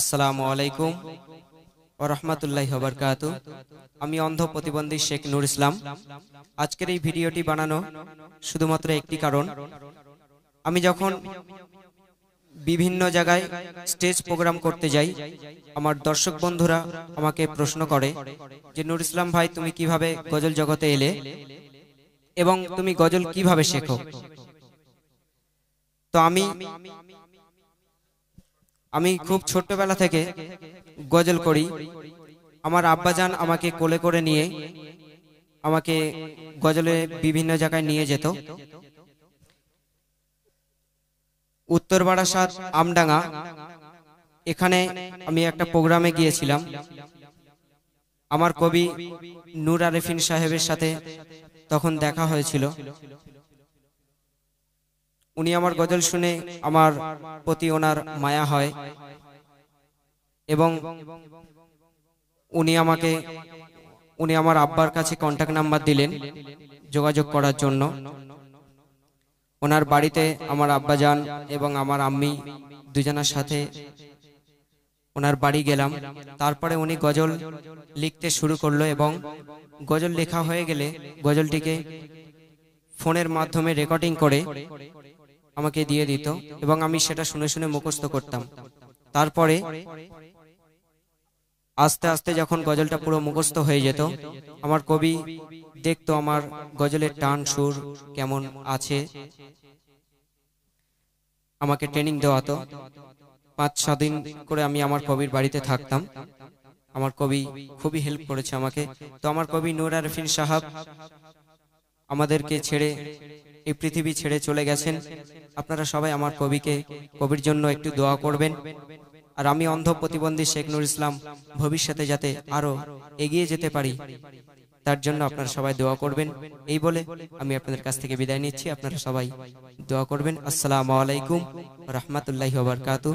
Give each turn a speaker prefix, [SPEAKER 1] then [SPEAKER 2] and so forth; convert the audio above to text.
[SPEAKER 1] আসসালামু আলাইকুম রহমাতুল্লাহ হবরকাত আমি অন্ধ প্রতিবন্ধী শেখ নুর ইসলাম আজকের এই ভিডিওটি বানানো শুধুমাত্র একটি কারণ আমি যখন বিভিন্ন জায়গায় স্টেজ প্রোগ্রাম করতে যাই আমার দর্শক বন্ধুরা আমাকে প্রশ্ন করে যে নুর ইসলাম ভাই তুমি কিভাবে গজল জগতে এলে এবং তুমি গজল কিভাবে শেখো তো আমি আমি খুব ছোট্টবেলা থেকে গজল করি আমার আব্বাজান আমাকে কোলে করে নিয়ে আমাকে গজলে বিভিন্ন জায়গায় নিয়ে যেত উত্তর বারাসাত আমডাঙ্গা
[SPEAKER 2] এখানে আমি একটা প্রোগ্রামে গিয়েছিলাম
[SPEAKER 1] আমার কবি নূর আরেফিন সাহেবের সাথে তখন দেখা হয়েছিল উনি আমার গজল শুনে আমার প্রতি ওনার মায়া হয় এবং উনি আমাকে উনি আমার আব্বার কাছে কন্ট্যাক্ট নাম্বার দিলেন যোগাযোগ করার জন্য ওনার বাড়িতে আমার আব্বা যান এবং আমার আম্মি দুজনের সাথে ওনার বাড়ি গেলাম তারপরে উনি গজল লিখতে শুরু করলো এবং গজল লেখা হয়ে গেলে গজলটিকে ফোনের মাধ্যমে রেকর্ডিং করে আমাকে দিয়ে দিত এবং আমি সেটা শুনে শুনে মুখস্থ করতাম তারপরে আস্তে আস্তে যখন গজলটা পুরো মুখস্থ হয়ে যেত আমার কবি দেখতো আমার গজলের টান সুর কেমন আছে আমাকে ট্রেনিং দেওয়াতো পাঁচ ছ দিন করে আমি আমার কবির বাড়িতে থাকতাম আমার কবি খুবই হেল্প করেছে আমাকে তো আমার কবি নোরা রফিন সাহাব আমাদেরকে ছেড়ে এই পৃথিবী ছেড়ে চলে গেছেন আপনারা সবাই আমার কবিকে কবির জন্য একটু দোয়া করবেন আর আমি অন্ধ প্রতিবন্ধী শেখ নুর ইসলাম ভবিষ্যতে যাতে আরো এগিয়ে যেতে পারি তার জন্য আপনারা সবাই দোয়া করবেন এই বলে আমি আপনাদের কাছ থেকে বিদায় নিচ্ছি আপনারা সবাই দোয়া করবেন আসসালামু আলাইকুম রহমতুল্লাহ বারকাতু